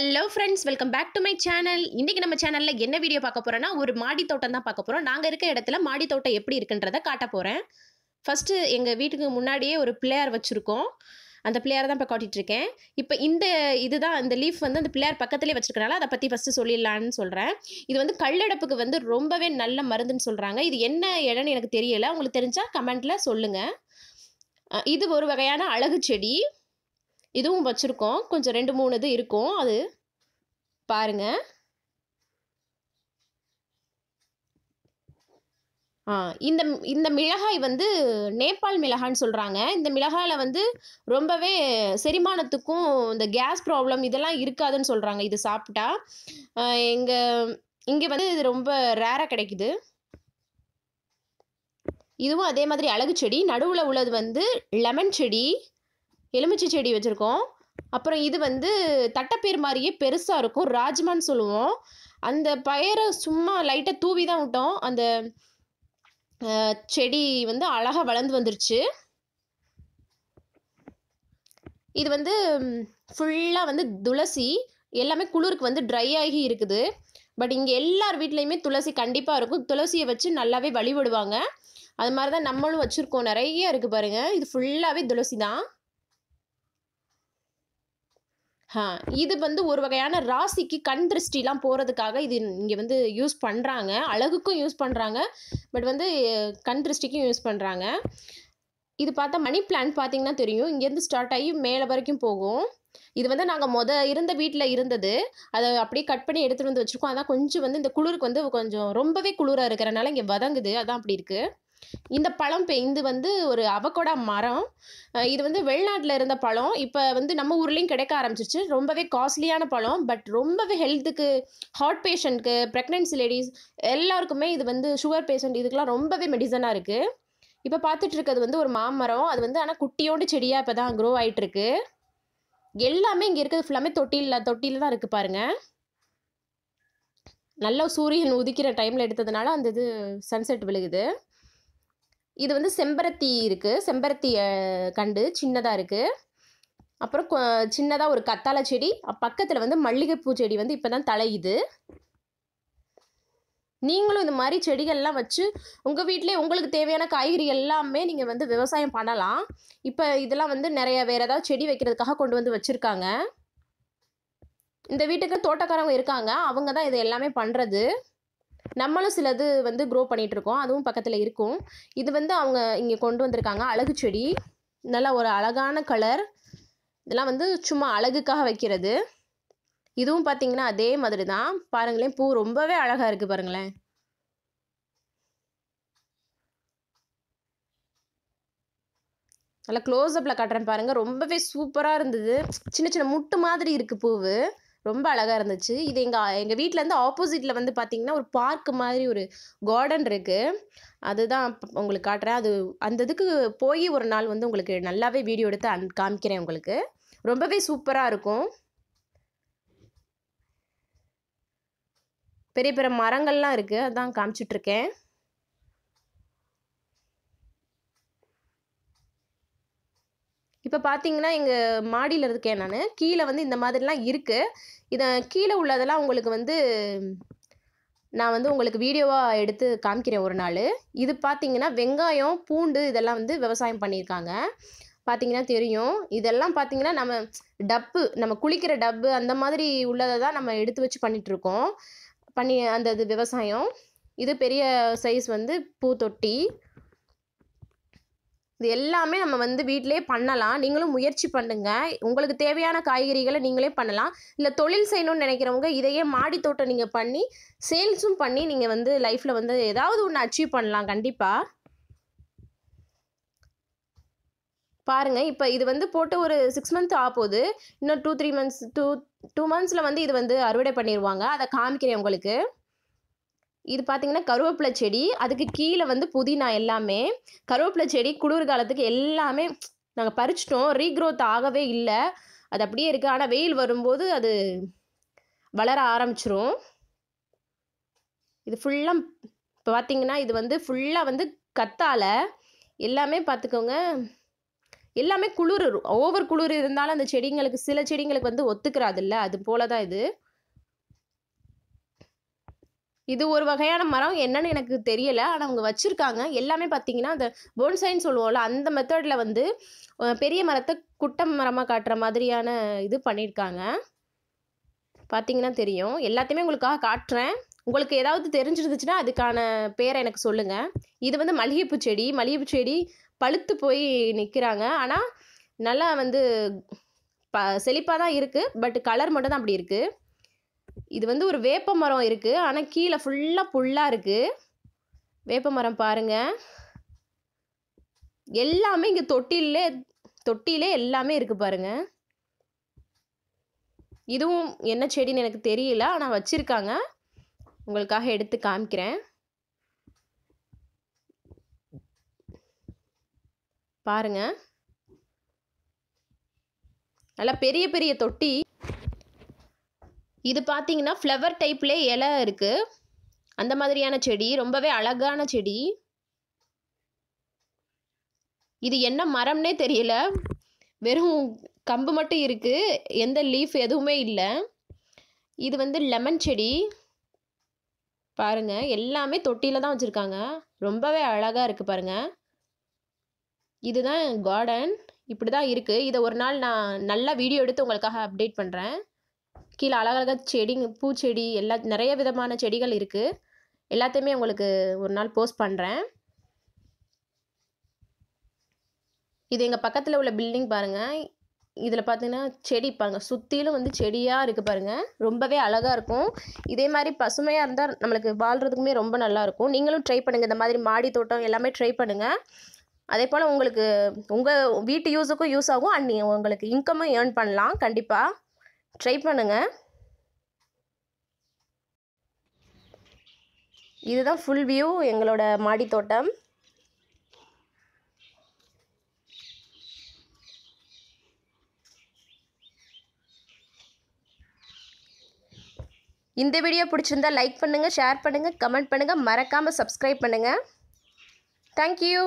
hello friends welcome back to my channel இன்றைக்கி நம்ம சேனலில் என்ன வீடியோ பார்க்க போகிறோன்னா ஒரு மாடி தோட்டம் தான் பார்க்க போகிறோம் நாங்கள் இருக்க இடத்துல மாடி தோட்டம் எப்படி இருக்குன்றதை காட்ட போகிறேன் ஃபஸ்ட்டு எங்கள் வீட்டுக்கு முன்னாடியே ஒரு பிள்ளையார் வச்சுருக்கோம் அந்த பிள்ளையார் தான் இப்போ காட்டிகிட்டு இருக்கேன் இப்போ இந்த இதுதான் அந்த லீஃப் வந்து அந்த பிள்ளையார் பக்கத்துலேயே வச்சுருக்கனால அதை பற்றி ஃபஸ்ட்டு சொல்லிடலான்னு சொல்கிறேன் இது வந்து கல்லடப்புக்கு வந்து ரொம்பவே நல்ல மருந்துன்னு சொல்கிறாங்க இது என்ன இடம்னு எனக்கு தெரியலை உங்களுக்கு தெரிஞ்சால் கமெண்ட்டில் சொல்லுங்கள் இது ஒரு வகையான அழகு செடி இதுவும் வச்சுருக்கோம் கொஞ்சம் ரெண்டு மூணு இது இருக்கும் அது ஆ இந்த இந்த மிளகாய் வந்து நேபாள் மிளகான்னு சொல்கிறாங்க இந்த மிளகாயில் வந்து ரொம்பவே செரிமானத்துக்கும் இந்த கேஸ் ப்ராப்ளம் இதெல்லாம் இருக்காதுன்னு சொல்கிறாங்க இது சாப்பிட்டா எங்கள் இங்கே வந்து இது ரொம்ப ரேராக கிடைக்குது இதுவும் அதே மாதிரி அழகு செடி நடுவில் உள்ளது வந்து லெமன் செடி எலுமிச்சை செடி வச்சுருக்கோம் அப்புறம் இது வந்து தட்டப்பேர் மாதிரியே பெருசாக இருக்கும் ராஜ்மான்னு சொல்லுவோம் அந்த பயிரை சும்மா லைட்டாக தூவி தான் விட்டோம் அந்த செடி வந்து அழகாக வளர்ந்து வந்துருச்சு இது வந்து ஃபுல்லாக வந்து துளசி எல்லாமே குளிருக்கு வந்து ட்ரை ஆகி இருக்குது பட் இங்கே எல்லார் வீட்லேயுமே துளசி கண்டிப்பாக இருக்கும் துளசியை வச்சு நல்லாவே வழிபடுவாங்க அது மாதிரி தான் நம்மளும் வச்சுருக்கோம் நிறைய இருக்குது பாருங்கள் இது ஃபுல்லாகவே துளசி தான் இது வந்து ஒரு வகையான ராசிக்கு கண் திருஷ்டிலாம் போகிறதுக்காக இது இங்கே வந்து யூஸ் பண்ணுறாங்க அழகுக்கும் யூஸ் பண்ணுறாங்க பட் வந்து கண் திருஷ்டிக்கும் யூஸ் பண்ணுறாங்க இது பார்த்தா மணி பிளான் பார்த்தீங்கன்னா தெரியும் இங்கேருந்து ஸ்டார்ட் ஆகி மேலே வரைக்கும் போகும் இது வந்து நாங்கள் மொதல் இருந்த வீட்டில் இருந்தது அதை அப்படியே கட் பண்ணி எடுத்துகிட்டு வந்து வச்சுருக்கோம் அதான் கொஞ்சம் வந்து இந்த குளிருக்கு வந்து கொஞ்சம் ரொம்பவே குளிராக இருக்கிறனால இங்கே வதங்குது அதான் அப்படி இருக்குது இந்த பழம் இது வந்து ஒரு அவக்கோடா மரம் இது வந்து வெளிநாட்டில் இருந்த பழம் இப்போ வந்து நம்ம ஊர்லேயும் கிடைக்க ஆரம்பிச்சிருச்சு ரொம்பவே காஸ்ட்லியான பழம் பட் ரொம்பவே ஹெல்த்துக்கு ஹார்ட் பேஷண்ட்க்கு ப்ரெக்னென்சி லேடிஸ் எல்லாருக்குமே இது வந்து சுகர் பேஷண்ட் இதுக்கெலாம் ரொம்பவே மெடிசனாக இருக்குது இப்போ பார்த்துட்டு இருக்கிறது வந்து ஒரு மாமரம் அது வந்து ஆனால் குட்டியோண்டு செடியாக இப்போ தான் க்ரோ ஆகிட்டுருக்கு எல்லாமே இங்கே இருக்கிறது ஃபுல்லாமே தொட்டியில் தொட்டியில் தான் இருக்குது பாருங்கள் நல்லா சூரியன் உதிக்கிற டைமில் எடுத்ததுனால அந்த இது சன்செட் விழுகுது இது வந்து செம்பருத்தி இருக்குது செம்பருத்தி கண்டு சின்னதாக இருக்குது அப்புறம் சின்னதாக ஒரு கத்தாழை செடி பக்கத்தில் வந்து மல்லிகைப்பூ செடி வந்து இப்போ தான் தலையுது நீங்களும் இந்த மாதிரி செடிகள்லாம் வச்சு உங்கள் வீட்டிலே உங்களுக்கு தேவையான காய்கறி எல்லாமே நீங்கள் வந்து விவசாயம் பண்ணலாம் இப்போ இதெல்லாம் வந்து நிறைய வேறு ஏதாவது செடி வைக்கிறதுக்காக கொண்டு வந்து வச்சுருக்காங்க இந்த வீட்டுக்கு தோட்டக்காரவங்க இருக்காங்க அவங்க தான் இது எல்லாமே பண்ணுறது நம்மளும் சிலது வந்து க்ரோ இருக்கோம் அதுவும் பக்கத்தில் இருக்கும் இது வந்து அவங்க இங்கே கொண்டு வந்திருக்காங்க அழகு செடி நல்லா ஒரு அழகான கலர் இதெல்லாம் வந்து சும்மா அழகுக்காக வைக்கிறது இதுவும் பார்த்தீங்கன்னா அதே மாதிரி தான் பாருங்களேன் பூ ரொம்பவே அழகாக இருக்குது பாருங்களேன் நல்லா க்ளோஸ்அப்பில் காட்டுறேன் பாருங்கள் ரொம்பவே சூப்பராக இருந்தது சின்ன சின்ன முட்டு மாதிரி இருக்குது பூவு ரொம்ப அழகாக இருந்துச்சு இது எங்கள் எங்கள் வீட்டிலேருந்து ஆப்போசிட்டில் வந்து பார்த்திங்கன்னா ஒரு பார்க் மாதிரி ஒரு கார்டன் இருக்குது அதுதான் உங்களுக்கு காட்டுறேன் அது அந்த இதுக்கு போய் ஒரு நாள் வந்து உங்களுக்கு நல்லாவே வீடியோ எடுத்து அன் காமிக்கிறேன் உங்களுக்கு ரொம்பவே சூப்பராக இருக்கும் பெரிய பெரிய மரங்கள்லாம் இருக்குது அதான் காமிச்சிட்ருக்கேன் இப்போ பார்த்தீங்கன்னா எங்கள் மாடியில் இருக்கேன் நான் கீழே வந்து இந்த மாதிரிலாம் இருக்குது இதை கீழே உள்ளதெல்லாம் உங்களுக்கு வந்து நான் வந்து உங்களுக்கு வீடியோவாக எடுத்து காமிக்கிறேன் ஒரு நாள் இது பார்த்தீங்கன்னா வெங்காயம் பூண்டு இதெல்லாம் வந்து விவசாயம் பண்ணியிருக்காங்க பார்த்தீங்கன்னா தெரியும் இதெல்லாம் பார்த்தீங்கன்னா நம்ம டப்பு நம்ம குளிக்கிற டப்பு அந்த மாதிரி உள்ளதை தான் நம்ம எடுத்து வச்சு பண்ணிகிட்ருக்கோம் பண்ணி அந்த இது விவசாயம் இது பெரிய சைஸ் வந்து பூத்தொட்டி இது எல்லாமே நம்ம வந்து வீட்டிலே பண்ணலாம் நீங்களும் முயற்சி பண்ணுங்கள் உங்களுக்கு தேவையான காய்கறிகளை நீங்களே பண்ணலாம் இல்லை தொழில் செய்யணும்னு நினைக்கிறவங்க இதையே மாடி தோட்டம் நீங்கள் பண்ணி சேல்ஸும் பண்ணி நீங்கள் வந்து லைஃப்பில் வந்து ஏதாவது ஒன்று அச்சீவ் பண்ணலாம் கண்டிப்பாக பாருங்கள் இப்போ இது வந்து போட்டு ஒரு சிக்ஸ் மந்த் போகுது இன்னும் two three months two two மந்த்ஸில் வந்து இது வந்து அறுவடை பண்ணிடுவாங்க அதை காமிக்கிறேன் உங்களுக்கு இது பார்த்திங்கன்னா கருவேப்பிலை செடி அதுக்கு கீழே வந்து புதினா எல்லாமே கருவேப்பிலை செடி குளிர் காலத்துக்கு எல்லாமே நாங்கள் பறிச்சிட்டோம் ரீக்ரோத் ஆகவே இல்லை அது அப்படியே இருக்குது ஆனால் வெயில் வரும்போது அது வளர ஆரம்பிச்சிரும் இது ஃபுல்லாக இப்போ பார்த்திங்கன்னா இது வந்து ஃபுல்லாக வந்து கத்தால எல்லாமே பார்த்துக்கோங்க எல்லாமே குளிர் ஓவர் குளிர் இருந்தாலும் அந்த செடிங்களுக்கு சில செடிங்களுக்கு வந்து இல்லை அது போல தான் இது இது ஒரு வகையான மரம் என்னன்னு எனக்கு தெரியலை ஆனால் அவங்க வச்சுருக்காங்க எல்லாமே பார்த்தீங்கன்னா அந்த போன்சைன்னு சொல்லுவோம்ல அந்த மெத்தடில் வந்து பெரிய மரத்தை குட்டம் மரமாக காட்டுற மாதிரியான இது பண்ணியிருக்காங்க பார்த்தீங்கன்னா தெரியும் எல்லாத்தையுமே உங்களுக்காக காட்டுறேன் உங்களுக்கு ஏதாவது தெரிஞ்சிருந்துச்சுன்னா அதுக்கான பேரை எனக்கு சொல்லுங்கள் இது வந்து மல்லிகைப்பூ செடி மல்லிகைப்பூ செடி பழுத்து போய் நிற்கிறாங்க ஆனால் நல்லா வந்து ப செழிப்பாக தான் இருக்குது பட் கலர் மட்டும் தான் அப்படி இருக்குது இது வந்து ஒரு வேப்ப மரம் இருக்குது ஆனால் கீழே ஃபுல்லாக புல்லாக இருக்குது வேப்ப மரம் பாருங்கள் எல்லாமே இங்கே தொட்டிலே தொட்டிலே எல்லாமே இருக்குது பாருங்கள் இதுவும் என்ன செடின்னு எனக்கு தெரியல ஆனால் வச்சுருக்காங்க உங்களுக்காக எடுத்து காமிக்கிறேன் பாருங்கள் நல்லா பெரிய பெரிய தொட்டி இது பார்த்தீங்கன்னா ஃப்ளவர் டைப்லே இலை இருக்குது அந்த மாதிரியான செடி ரொம்பவே அழகான செடி இது என்ன மரம்னே தெரியல வெறும் கம்பு மட்டும் இருக்குது எந்த லீஃப் எதுவுமே இல்லை இது வந்து லெமன் செடி பாருங்கள் எல்லாமே தொட்டியில் தான் வச்சுருக்காங்க ரொம்பவே அழகாக இருக்குது பாருங்கள் இதுதான் கார்டன் இப்படி தான் இருக்குது இதை ஒரு நாள் நான் நல்லா வீடியோ எடுத்து உங்களுக்காக அப்டேட் பண்ணுறேன் கீழே அழகழகாக செடிங்க பூச்செடி எல்லா நிறைய விதமான செடிகள் இருக்குது எல்லாத்தையுமே உங்களுக்கு ஒரு நாள் போஸ்ட் பண்ணுறேன் இது எங்கள் பக்கத்தில் உள்ள பில்டிங் பாருங்கள் இதில் பார்த்தீங்கன்னா செடி பாருங்கள் சுற்றிலும் வந்து செடியாக இருக்குது பாருங்கள் ரொம்பவே அழகாக இருக்கும் இதே மாதிரி பசுமையாக இருந்தால் நம்மளுக்கு வாழ்கிறதுக்குமே ரொம்ப நல்லாயிருக்கும் நீங்களும் ட்ரை பண்ணுங்கள் இந்த மாதிரி மாடி தோட்டம் எல்லாமே ட்ரை பண்ணுங்கள் அதே போல் உங்களுக்கு உங்கள் வீட்டு யூஸுக்கும் யூஸ் ஆகும் அண்ட் உங்களுக்கு இன்கமும் ஏர்ன் பண்ணலாம் கண்டிப்பாக ட்ரை பண்ணுங்கள் இதுதான் ஃபுல் வியூ எங்களோட மாடி தோட்டம் இந்த வீடியோ பிடிச்சிருந்தா லைக் பண்ணுங்கள் ஷேர் பண்ணுங்கள் கமெண்ட் பண்ணுங்கள் மறக்காமல் சப்ஸ்கிரைப் பண்ணுங்கள் தேங்க்யூ